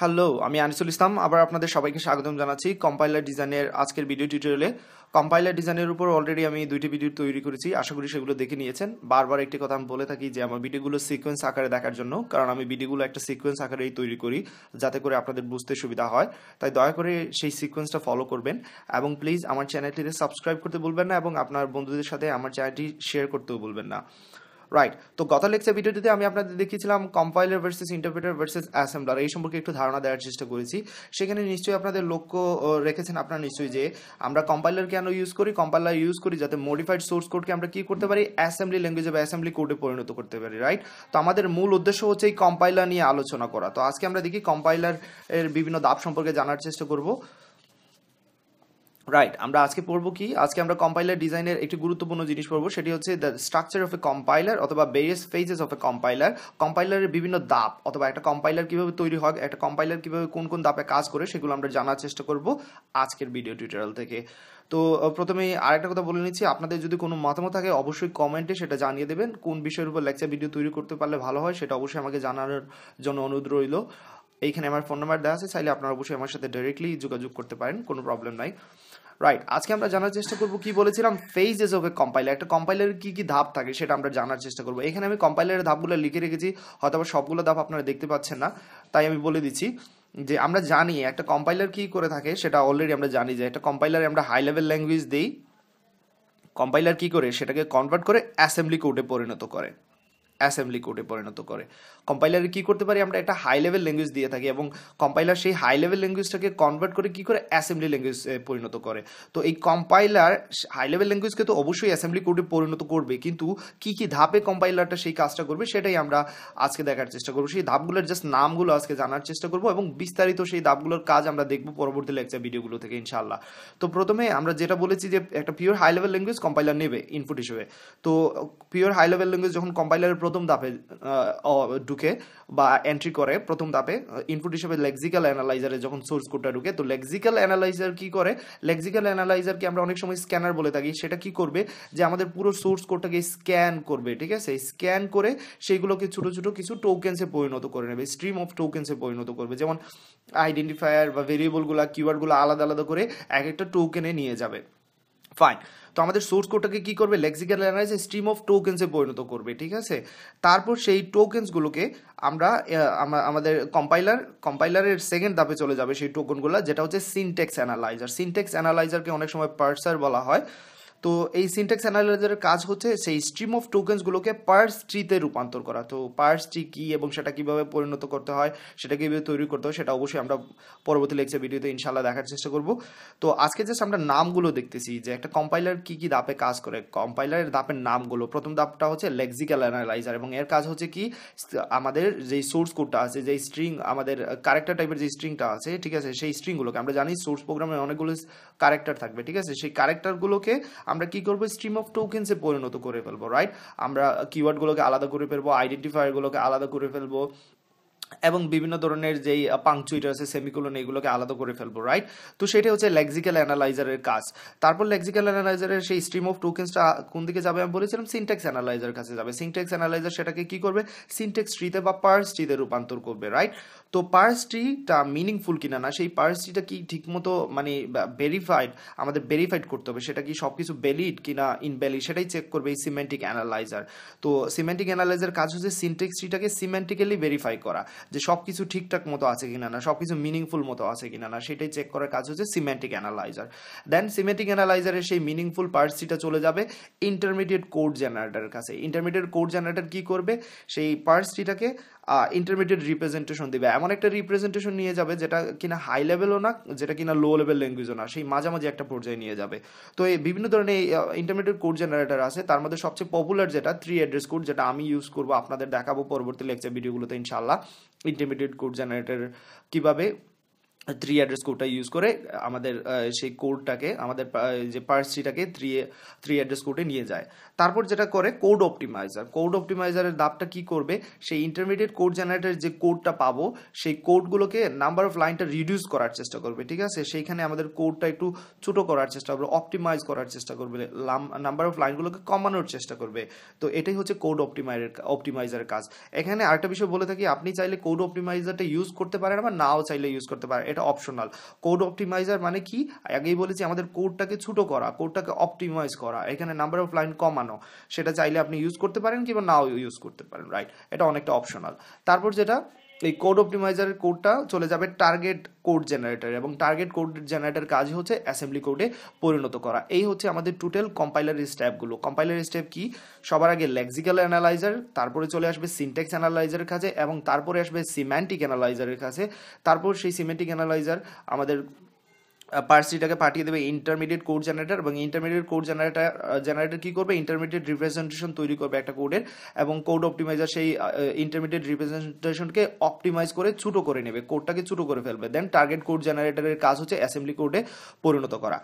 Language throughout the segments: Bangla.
হ্যালো আমি আনিসুল ইসলাম আবার আপনাদের সবাইকে স্বাগতম জানাচ্ছি কম্পাইলার ডিজাইনের আজকের ভিডিও টিউটোরিয়ালে কম্পাইলার ডিজাইনের উপর অলরেডি আমি দুইটি ভিডিও তৈরি করেছি আশা করি সেগুলো দেখে নিয়েছেন বারবার একটি কথা আমি বলে থাকি যে আমার ভিডিওগুলো সিকোয়েন্স আকারে দেখার জন্য কারণ আমি ভিডিওগুলো একটা সিকোয়েন্স আকারেই তৈরি করি যাতে করে আপনাদের বুঝতে সুবিধা হয় তাই দয়া করে সেই সিকোয়েন্সটা ফলো করবেন এবং প্লিজ আমার চ্যানেলটিতে সাবস্ক্রাইব করতে বলবেন না এবং আপনার বন্ধুদের সাথে আমার চ্যানেলটি শেয়ার করতেও বলবেন না রাইট তো গত লেকচার ভিডিওটিতে আমি আপনাদের দেখিয়েছিলাম compiler versus interpreter versus assembler এই সম্পর্কে একটু ধারণা দেওয়ার চেষ্টা করেছি সেখানে নিশ্চয়ই আপনাদের লক্ষ্য রেখেছেন আপনারা নিশ্চয়ই যে আমরা কম্পাইলার কেন ইউজ করি কম্পাইলার ইউজ করি যাতে মডিফাইড সোর্স কোডকে আমরা কি করতে পারি অ্যাসেম্বলি ল্যাঙ্গুয়েজে বা অ্যাসেম্বলি কোডে পরিণত করতে পারি রাইট তো আমাদের মূল উদ্দেশ্য হচ্ছে এই কম্পাইলার নিয়ে আলোচনা করা তো আজকে আমরা দেখি কম্পাইলার এর বিভিন্ন দাপ সম্পর্কে জানার চেষ্টা করব রাইট আমরা আজকে পড়বো কি আজকে আমরা কম্পাইলার ডিজাইনের একটি গুরুত্বপূর্ণ জিনিস পড়বো সেটি হচ্ছে the structure of a compiler অথবা various phases of a compiler কম্পাইলারের বিভিন্ন দাপ অথবা একটা কম্পাইলার কিভাবে তৈরি হয় একটা কম্পাইলার কিভাবে কোন কোন দাপে কাজ করে সেগুলো আমরা জানার চেষ্টা করব আজকের ভিডিও টিউটোরিয়াল থেকে তো প্রথমে আরেকটা কথা বলে নিচ্ছি আপনাদের যদি কোনো মতামত থাকে অবশ্যই কমেন্টে সেটা জানিয়ে দেবেন কোন বিষয়ের উপর লেকচার ভিডিও তৈরি করতে পারলে ভালো হয় সেটা অবশ্যই আমাকে জানানোর জন্য অনুরোধ রইল এইখানে আমার ফোন নাম্বার দেওয়া আছে চাইলে আপনারা অবশ্যই আমার সাথে ডাইরেক্টলি যোগাযোগ করতে পারেন কোনো প্রবলেম নাই রাইট আজকে আমরা জানার চেষ্টা করব কি বলেছিলাম ফেজেস অফ এ কম্পাইলার একটা কম্পাইলারের কি কি ধাপ থাকে সেটা আমরা জানার চেষ্টা করব এখানে আমি কম্পাইলারের ধাপগুলো লিখে রেখেছি হয়তো সবগুলো ধাপ আপনারা দেখতে পাচ্ছেন না তাই আমি বলে দিচ্ছি যে আমরা জানি একটা কম্পাইলার কি করে থাকে সেটা অলরেডি আমরা জানি যে একটা কম্পাইলারে আমরা হাই লেভেল ল্যাঙ্গুয়েজ দিই কম্পাইলার কি করে সেটাকে কনভার্ট করে অ্যাসেম্বলি কোডে পরিণত করে অ্যাসেম্বলি কোডে পরিণত করে কম্পাইলারে কি করতে পারি আমরা একটা হাই লেভেল ল্যাঙ্গুয়েজ দিয়ে থাকি এবং কম্পাইলার সেই হাই লেভেল ল্যাঙ্গুয়েজটাকে কনভার্ট করে কি করে অ্যাসেম্বলি ল্যাঙ্গুয়েজ পরিণত করে তো এই কম্পাইলার হাই লেভেল ল্যাঙ্গুয়েজকে তো অবশ্যই অ্যাসেম্বলি কোডে পরিণত করবে কিন্তু কি কি ধাপে কম্পাইলারটা সেই কাজটা করবে সেটাই আমরা আজকে দেখার চেষ্টা করবো সেই ধাপগুলোর জাস্ট নামগুলো আজকে জানার চেষ্টা করবো এবং বিস্তারিত সেই ধাপগুলোর কাজ আমরা দেখবো পরবর্তী লেকচার ভিডিওগুলো থেকে ইনশাল্লাহ তো প্রথমে আমরা যেটা বলেছি যে একটা pure high level language compiler নেবে ইনপুট হিসেবে তো পিওর হাই লেভেল ল্যাঙ্গুয়েজ যখন কম্পাইলারের প্রথম ধাপে ঢুকে বা এন্ট্রি করে প্রথম ধাপে ইনপুট হিসেবে লেক্সিক্যাল অ্যানালাইজারে যখন সোর্স কোডটা ঢুকে তো লেক্সিক্যাল অ্যানালাইজার কি করে লেক্সিক্যাল অ্যানালাইজারকে আমরা অনেক সময় স্ক্যানার বলে থাকি সেটা কি করবে যে আমাদের পুরো সোর্স কোডটাকে স্ক্যান করবে ঠিক আছে স্ক্যান করে সেইগুলোকে ছোটো ছোটো কিছু টোকেন্সে পরিণত করে নেবে স্ট্রিম অফ টোকেন্সে পরিণত করবে যেমন আইডেন্টিফায়ার বা ভেরিয়েবলগুলো কিওয়ার্ডগুলো আলাদা আলাদা করে এক একটা টোকেনে নিয়ে যাবে ফাইন তো আমাদের সোর্স কোডটাকে কি করবে লেক্সিক্যাল অ্যানালাইসিস স্ট্রিম অফ টোকেন্সে পরিণত করবে ঠিক আছে তারপর সেই টোকেন্সগুলোকে আমরা আমাদের কম্পাইলার কম্পাইলারের সেকেন্ড ধাপে চলে যাবে সেই টোকেনগুলো যেটা হচ্ছে সিনটেক্স অ্যানালাইজার সিনটেক্স অ্যানালাইজারকে অনেক সময় পার্সার বলা হয় তো এই সিনটেক্স অ্যানালাইজারের কাজ হচ্ছে সেই স্ট্রিম অফ টোকেন্সগুলোকে পার্স ট্রিতে রূপান্তর করা তো পার্স ট্রি কী এবং সেটা কীভাবে পরিণত করতে হয় সেটা কীভাবে তৈরি করতে হয় সেটা অবশ্যই আমরা পরবর্তী লেগছে ভিডিওতে ইনশাল্লাহ দেখার চেষ্টা করব তো আজকে জাস্ট আমরা নামগুলো দেখতেছি যে একটা কম্পাইলার কী কী দাপে কাজ করে কম্পাইলারের দাপের নামগুলো প্রথম দাপটা হচ্ছে লেক্সিক্যাল অ্যানালাইজার এবং এর কাজ হচ্ছে কি আমাদের যেই সোর্স কোডটা আছে যেই স্ট্রিং আমাদের ক্যারেক্টার টাইপের যে স্ট্রিংটা আছে ঠিক আছে সেই স্ট্রিংগুলোকে আমরা জানি সোর্স প্রোগ্রামে অনেকগুলো ক্যারেক্টার থাকবে ঠিক আছে সেই ক্যারেক্টারগুলোকে আমরা কি করবো স্ট্রিম অফ টোকেন্সে পরিণত করে ফেলবো রাইট আমরা কিওয়ার্ডগুলোকে আলাদা করে ফেলবো আইডেন্টিফায়ারগুলোকে আলাদা করে ফেলবো এবং বিভিন্ন ধরনের যেই পাংচুইটার আছে সেমিকুলন এগুলোকে আলাদা করে ফেলবো রাইট তো সেটা হচ্ছে লেক্সিক্যাল অ্যানালাইজারের কাজ তারপর লেক্সিক্যাল অ্যানালাইজারের সেই স্ট্রিম অফ টোকেন্সটা কোন দিকে যাবে আমি বলেছিলাম সিনটেক্স অ্যানালাইজার কাছে যাবে সিনটেক্স অ্যানালাইজার সেটাকে কি করবে সিনটেক্স ট্রিতে বা পার্স ট্রিতে রূপান্তর করবে রাইট তো পার্সটিটা মিনিংফুল কিনা না সেই পার্সটিটা কি ঠিকমতো মানে ভেরিফাইড আমাদের ভেরিফাইড করতে হবে সেটা কি সব কিছু বেলিড কিনা ইনভ্যালিড সেটাই চেক করবে এই সিমেন্টিক অ্যানালাইজার তো সিমেন্টিক অ্যানালাইজার কাজ হচ্ছে ট্রিটাকে সিমেন্টিক্যালি ভেরিফাই করা যে সব কিছু ঠিকঠাক মতো আছে কিনা না সব কিছু মিনিংফুল মতো আছে কিনা না সেটাই চেক করার কাজ হচ্ছে সিমেন্টিক অ্যানালাইজার দেন সিমেন্টিক অ্যানালাইজারের সেই মিনিংফুল পার্সটিটা চলে যাবে ইন্টারমিডিয়েট কোড জেনারেটারের কাছে ইন্টারমিডিয়েট কোড জেনারেটার কি করবে সেই পার্সটিটাকে ইন্টারমিডিয়েট রিপ্রেজেন্টেশন দেবে এমন এমন একটা রিপ্রেজেন্টেশন নিয়ে যাবে যেটা কিনা হাই লেভেলও না যেটা কিনা লো লেভেল ল্যাঙ্গুয়েজও না সেই মাঝামাঝি একটা পর্যায়ে নিয়ে যাবে তো এই বিভিন্ন ধরনের ইন্টারমিডিয়েট কোড জেনারেটার আছে তার মধ্যে সবচেয়ে পপুলার যেটা থ্রি অ্যাড্রেস কোড যেটা আমি ইউজ করবো আপনাদের দেখাবো পরবর্তী লেকচার ভিডিওগুলোতে ইনশাল্লাহ ইন্টারমিডিয়েট কোড জেনারেটার কীভাবে থ্রি অ্যাড্রেস কোডটা ইউজ করে আমাদের সেই কোডটাকে আমাদের যে পার্সিটাকে থ্রি থ্রি অ্যাড্রেস কোডে নিয়ে যায় তারপর যেটা করে কোড অপটিমাইজার কোড অপটিমাইজারের দাপটা কি করবে সেই ইন্টারমিডিয়েট কোড জেনারেটের যে কোডটা পাবো সেই কোডগুলোকে নাম্বার অফ লাইনটা রিডিউস করার চেষ্টা করবে ঠিক আছে সেইখানে আমাদের কোডটা একটু ছোটো করার চেষ্টা করবে অপটিমাইজ করার চেষ্টা করবে নাম্বার অফ লাইনগুলোকে কমানোর চেষ্টা করবে তো এটাই হচ্ছে কোড অপটিমাইজের অপটিমাইজারের কাজ এখানে আরেকটা বিষয় বলে থাকি আপনি চাইলে কোড অপটিমাইজারটা ইউজ করতে পারেন আবার নাও চাইলে ইউজ করতে পারেন এটা অপশনাল কোড অপটিমাইজার মানে কি আগেই বলেছি আমাদের কোডটাকে ছোটো করা কোডটাকে অপটিমাইজ করা এখানে নাম্বার অফ লাইন কমানো সেটা চাইলে আপনি ইউজ করতে পারেন কিংবা নাও ইউজ করতে পারেন রাইট এটা অনেকটা অপশনাল তারপর যেটা এই কোড অপটিমাইজারের কোডটা চলে যাবে টার্গেট কোড জেনারেটার এবং টার্গেট কোড জেনারেটার কাজ হচ্ছে অ্যাসেম্বলি কোডে পরিণত করা এই হচ্ছে আমাদের টোটাল কম্পাইলার স্টেপগুলো কম্পাইলার স্টেপ কি সবার আগে লেক্সিক্যাল অ্যানালাইজার তারপরে চলে আসবে সিনটেক্স অ্যানালাইজারের কাছে এবং তারপরে আসবে সিম্যান্টিক অ্যানালাইজারের কাছে তারপর সেই সিমেন্টিক অ্যানালাইজার আমাদের পার্সিটাকে পাঠিয়ে দেবে ইন্টারমিডিয়েট কোড জেনারেটার এবং ইন্টারমিডিয়েট কোড জেনারেটার জেনারেটার কী করবে ইন্টারমিডিয়েট রিপ্রেজেন্টেশন তৈরি করবে একটা কোডের এবং কোড অপটিমাইজার সেই ইন্টারমিডিয়েট রিপ্রেজেন্টেশনকে অপটিমাইজ করে ছুটো করে নেবে কোডটাকে ছুটো করে ফেলবে দেন টার্গেট কোড জেনারেটারের কাজ হচ্ছে অ্যাসেম্বলি কোডে পরিণত করা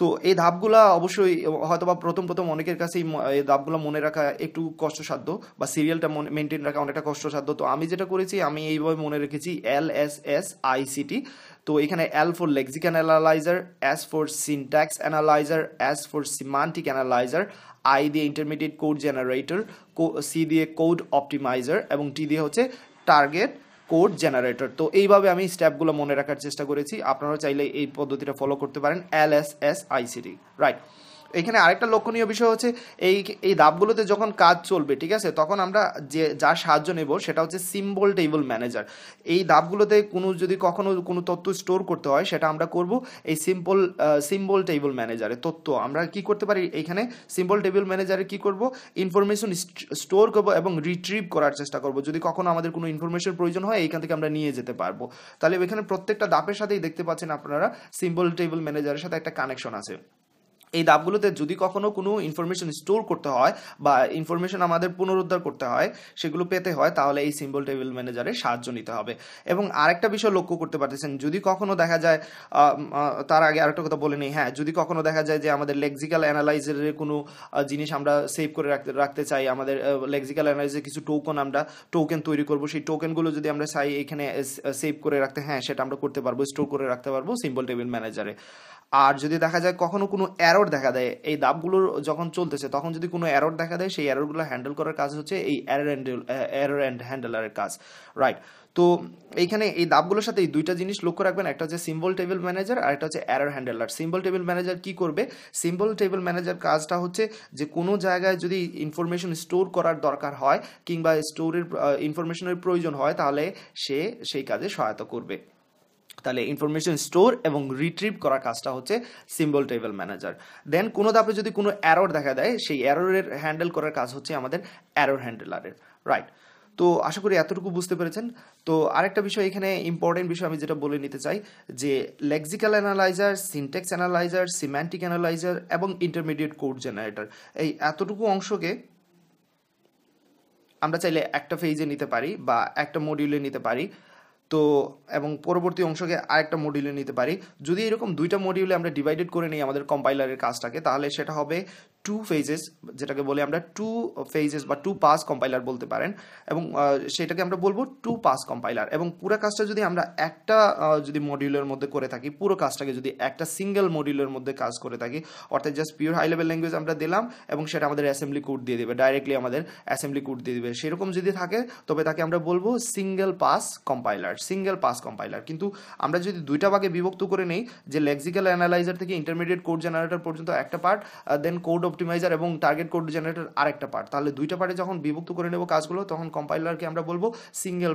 তো এই ধাপগুলা অবশ্যই হয়তো বা প্রথম প্রথম অনেকের কাছে এই ধাপগুলো মনে রাখা একটু কষ্টসাধ্য বা সিরিয়ালটা মনে মেনটেন রাখা অনেকটা কষ্টসাধ্য তো আমি যেটা করেছি আমি এইভাবে মনে রেখেছি এল এস এস আইসিটি তো এখানে L for lexical analyzer S for syntax analyzer S for semantic analyzer I দিয়ে ইন্টারমিডিয়েট কোড জেনারেটর সি দিয়ে কোড অপটিমাইজার এবং টি দিয়ে হচ্ছে টার্গেট কোড জেনারেটর তো এইভাবে আমি স্টেপগুলো মনে রাখার চেষ্টা করেছি আপনারা চাইলে এই পদ্ধতিটা ফলো করতে পারেন L S S ICD right এখানে আরেকটা লক্ষণীয় বিষয় হচ্ছে এই এই ধাপগুলোতে যখন কাজ চলবে ঠিক আছে তখন আমরা যে যার সাহায্য নেব সেটা হচ্ছে সিম্বল টেবিল ম্যানেজার এই ধাপগুলোতে কোনো যদি কখনো কোনো তথ্য স্টোর করতে হয় সেটা আমরা করব এই সিম্পল সিম্বল টেবিল ম্যানেজারে তথ্য আমরা কি করতে পারি এখানে সিম্বল টেবিল ম্যানেজারে কি করব ইনফরমেশন স্টোর করব এবং রিট্রিভ করার চেষ্টা করব যদি কখনো আমাদের কোনো ইনফরমেশন প্রয়োজন হয় এইখান থেকে আমরা নিয়ে যেতে পারবো তাহলে এখানে প্রত্যেকটা দাপের সাথেই দেখতে পাচ্ছেন আপনারা সিম্বল টেবিল ম্যানেজারের সাথে একটা কানেকশন আছে এই দাবগুলোতে যদি কখনো কোনো ইনফরমেশন স্টোর করতে হয় বা ইনফরমেশন আমাদের পুনরুদ্ধার করতে হয় সেগুলো পেতে হয় তাহলে এই সিম্বল টেবিল ম্যানেজারের সাহায্য নিতে হবে এবং আরেকটা বিষয় লক্ষ্য করতে পারতেছেন যদি কখনো দেখা যায় তার আগে আরেকটা কথা বলে নিই হ্যাঁ যদি কখনো দেখা যায় যে আমাদের লেক্সিক্যাল অ্যানালাইজারের কোনো জিনিস আমরা সেভ করে রাখতে রাখতে চাই আমাদের লেক্সিক্যাল অ্যানালাইজের কিছু টোকন আমরা টোকেন তৈরি করব সেই টোকেনগুলো যদি আমরা চাই এখানে সেভ করে রাখতে হ্যাঁ সেটা আমরা করতে পারবো স্টোর করে রাখতে পারবো সিম্বল টেবিল ম্যানেজারে আর যদি দেখা যায় কখনো কোনো অ্যারো অ্যারোর দেখা দেয় এই দাবগুলো যখন চলতেছে তখন যদি কোনো অ্যারোর দেখা দেয় সেই অ্যারোরগুলো হ্যান্ডেল করার কাজ হচ্ছে এই অ্যারোর অ্যান্ড অ্যারোর অ্যান্ড হ্যান্ডেলারের কাজ রাইট তো এইখানে এই দাবগুলোর সাথে এই দুইটা জিনিস লক্ষ্য রাখবেন একটা হচ্ছে সিম্বল টেবিল ম্যানেজার আর একটা হচ্ছে error handler symbol table manager কি করবে সিম্বল টেবিল ম্যানেজার কাজটা হচ্ছে যে কোনো জায়গায় যদি ইনফরমেশন স্টোর করার দরকার হয় কিংবা স্টোরের ইনফরমেশনের প্রয়োজন হয় তাহলে সে সেই কাজে সহায়তা করবে তাহলে ইনফরমেশন স্টোর এবং রিট্রিভ করার কাজটা হচ্ছে সিম্বল টেবিল ম্যানেজার দেন কোনো ধাপে যদি কোনো অ্যারোর দেখা দেয় সেই অ্যারোরের হ্যান্ডেল করার কাজ হচ্ছে আমাদের অ্যারোর হ্যান্ডেলারের রাইট তো আশা করি এতটুকু বুঝতে পেরেছেন তো আরেকটা বিষয় এখানে ইম্পর্টেন্ট বিষয় আমি যেটা বলে নিতে চাই যে lexical analyzer syntax analyzer semantic analyzer এবং ইন্টারমিডিয়েট কোড জেনারেটর এই এতটুকু অংশকে আমরা চাইলে একটা ফেজে নিতে পারি বা একটা মডিউলে নিতে পারি তো এবং পরবর্তী অংশকে আরেকটা মডিউলে নিতে পারি যদি এরকম দুইটা মডিউলে আমরা ডিভাইডেড করে নিই আমাদের কম্পাইলারের কাজটাকে তাহলে সেটা হবে টু ফেজেস যেটাকে বলে আমরা টু ফেজেস বা টু পাস কম্পাইলার বলতে পারেন এবং সেটাকে আমরা বলবো টু পাস কম্পাইলার এবং পুরো কাজটা যদি আমরা একটা যদি মডিউলের মধ্যে করে থাকি পুরো কাজটাকে যদি একটা সিঙ্গেল মডিউলের মধ্যে কাজ করে থাকি অর্থাৎ just pure high level language আমরা দিলাম এবং সেটা আমাদের অ্যাসেম্বলি কোড দিয়ে দেবে ডাইরেক্টলি আমাদের অ্যাসেম্বলি কোড দিয়ে দেবে সেরকম যদি থাকে তবে তাকে আমরা বলবো single pass compiler single pass compiler কিন্তু আমরা যদি দুইটা ভাগে বিভক্ত করে নেই যে লেক্সিক্যাল অ্যানালাইজার থেকে ইন্টারমিডিয়েট কোড জেনারেটর পর্যন্ত একটা part then code of optimizer এবং টার্গেট কোড জেনারেটর আরেকটা পার্ট তাহলে দুইটা পার্টে যখন বিভক্ত করে নেব কাজগুলো তখন কম্পাইলারকে আমরা বলবো single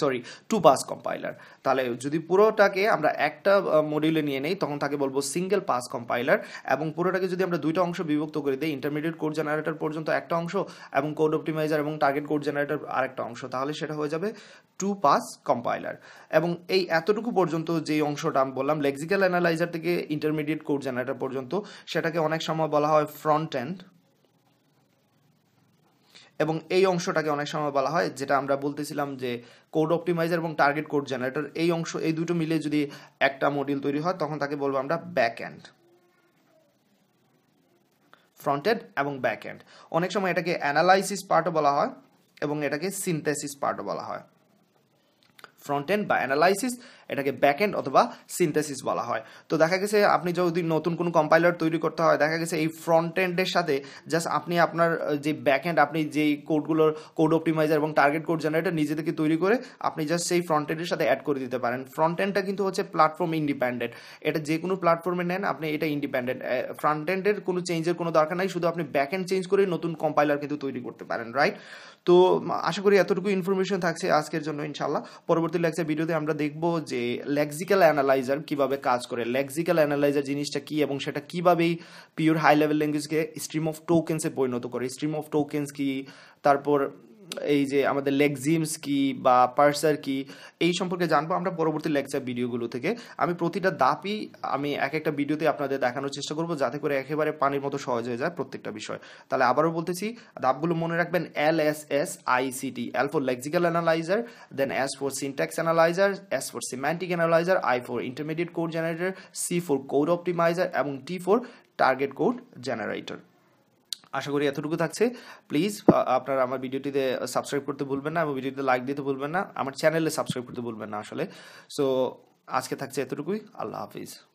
sorry two pass compiler তাহলে যদি পুরোটাকে আমরা একটা মডিউলে নিয়ে নেই তখন তাকে বলবো সিঙ্গেল পাস কম্পাইলার এবং পুরোটাকে যদি আমরা দুইটা অংশ বিভক্ত করে দিই ইন্টারমিডিয়েট কোড জেনারেটর পর্যন্ত একটা অংশ এবং কোড অপটিমাইজার এবং টার্গেট কোড জেনারেটর আরেকটা অংশ তাহলে সেটা হয়ে যাবে টু পাস কম্পাইলার এবং এই এতটুকু পর্যন্ত যে অংশটা আমি বললাম লেক্সিক্যাল অ্যানালাইজার থেকে ইন্টারমিডিয়েট কোড জেনারেটর পর্যন্ত সেটাকে অনেক সময় বলা হয় ফ্রন্ট এন্ড এবং এই অংশটাকে অনেক সময় বলা হয় যেটা আমরা বলতেছিলাম যে কোড অপটিমাইজার এবং টার্গেট কোড জেনারেটর এই অংশ এই দুটো মিলে যদি একটা মডিউল তৈরি হয় তখন তাকে বলবো আমরা ব্যাক এন্ড ফ্রন্ট এন্ড এবং ব্যাক এন্ড অনেক সময় এটাকে অ্যানালাইসিস পার্টও বলা হয় এবং এটাকে সিনথেসিস পার্টও বলা হয় ফ্রন্ট এন্ড বা অ্যানালাইসিস এটাকে ব্যাক এন্ড অথবা সিনথেসিস বলা হয় তো দেখা গেছে আপনি যদি নতুন কোনো কম্পাইলার তৈরি করতে হয় দেখা গেছে এই ফ্রন্ট এন্ডের সাথে জাস্ট আপনি আপনার যে ব্যাক এন্ড আপনি যেই কোডগুলোর কোড অপটিমাইজার এবং টার্গেট কোড জেনারেটর নিজে থেকে তৈরি করে আপনি জাস্ট সেই ফ্রন্ট এন্ডের সাথে অ্যাড করে দিতে পারেন ফ্রন্ট এন্ডটা কিন্তু হচ্ছে প্ল্যাটফর্ম ইন্ডিপেন্ডেন্ট এটা যে কোনো প্ল্যাটফর্মে নেন আপনি এটা ইন্ডিপেন্ডেন্ট ফ্রন্ট এন্ডের কোনো চেঞ্জের কোনো দরকার নাই শুধু আপনি ব্যাক এন্ড চেঞ্জ করে নতুন কম্পাইলার কিন্তু তৈরি করতে পারেন রাইট তো আশা করি এতটুকু ইনফরমেশন থাকছে আজকের জন্য ইনশাল্লাহ পরবর্তী পরবর্তী লেকচার ভিডিওতে আমরা দেখব যে লেক্সিক্যাল অ্যানালাইজার কিভাবে কাজ করে লেক্সিক্যাল অ্যানালাইজার জিনিসটা কি এবং সেটা কিভাবে পিওর হাই লেভেল ল্যাঙ্গুয়েজকে স্ট্রিম অফ টোকেন্সে পরিণত করে স্ট্রিম অফ টোকেন্স কি তারপর এই যে আমাদের লেগজিমস কি বা পার্সার কি এই সম্পর্কে জানবো আমরা পরবর্তী লেকচার ভিডিওগুলো থেকে আমি প্রতিটা দাপই আমি এক একটা ভিডিওতে আপনাদের দেখানোর চেষ্টা করব যাতে করে একেবারে পানির মতো সহজ হয়ে যায় প্রত্যেকটা বিষয় তাহলে আবারও বলতেছি দাপগুলো মনে রাখবেন L S S I C T L for lexical analyzer then S for syntax analyzer S for semantic analyzer I for intermediate code generator C for code optimizer এবং T for target code generator আশা করি এতটুকু থাকছে প্লিজ আপনারা আমার ভিডিওটিতে সাবস্ক্রাইব করতে ভুলবেন না এবং ভিডিওতে লাইক দিতে ভুলবেন না আমার চ্যানেলে সাবস্ক্রাইব করতে ভুলবেন না আসলে সো আজকে থাকছে এতটুকুই আল্লাহ হাফিজ